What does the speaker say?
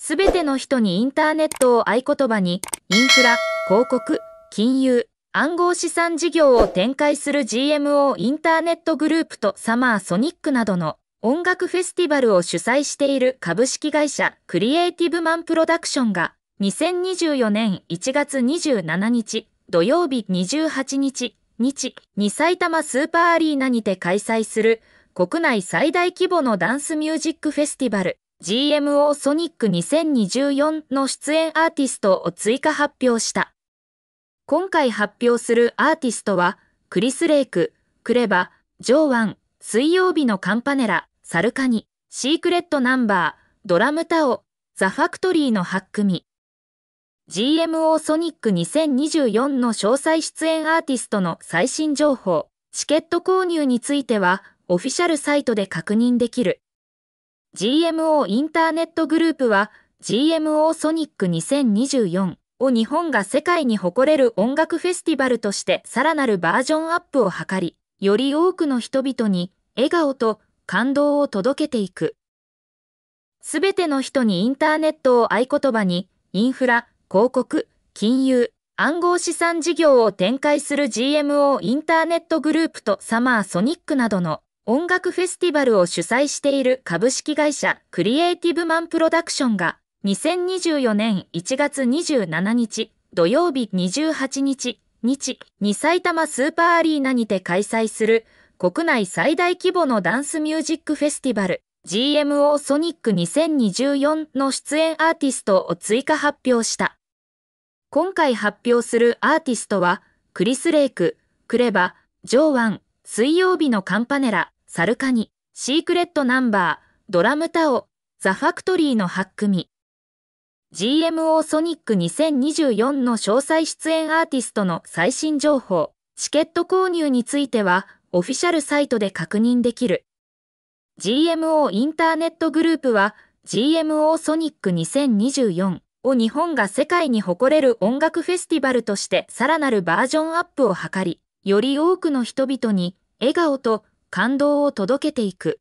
すべての人にインターネットを合言葉に、インフラ、広告、金融、暗号資産事業を展開する GMO インターネットグループとサマーソニックなどの音楽フェスティバルを主催している株式会社クリエイティブマンプロダクションが2024年1月27日土曜日28日日に埼玉スーパーアリーナにて開催する国内最大規模のダンスミュージックフェスティバル GMO ソニック2024の出演アーティストを追加発表した。今回発表するアーティストは、クリス・レイク、クレバ、ジョーワン、水曜日のカンパネラ、サルカニ、シークレットナンバー、ドラムタオ、ザ・ファクトリーの8組。GMO ソニック2024の詳細出演アーティストの最新情報、チケット購入については、オフィシャルサイトで確認できる。GMO インターネットグループは GMO ソニック2024を日本が世界に誇れる音楽フェスティバルとしてさらなるバージョンアップを図り、より多くの人々に笑顔と感動を届けていく。すべての人にインターネットを合言葉に、インフラ、広告、金融、暗号資産事業を展開する GMO インターネットグループとサマーソニックなどの音楽フェスティバルを主催している株式会社クリエイティブマンプロダクションが2024年1月27日土曜日28日日に埼玉スーパーアリーナにて開催する国内最大規模のダンスミュージックフェスティバル GMO ソニック2024の出演アーティストを追加発表した。今回発表するアーティストはクリス・レイク、クレバ、ジョーワン、水曜日のカンパネラ、サルカニ、シークレットナンバー、ドラムタオ、ザ・ファクトリーの8組。GMO ソニック2024の詳細出演アーティストの最新情報、チケット購入については、オフィシャルサイトで確認できる。GMO インターネットグループは、GMO ソニック2024を日本が世界に誇れる音楽フェスティバルとしてさらなるバージョンアップを図り、より多くの人々に笑顔と感動を届けていく。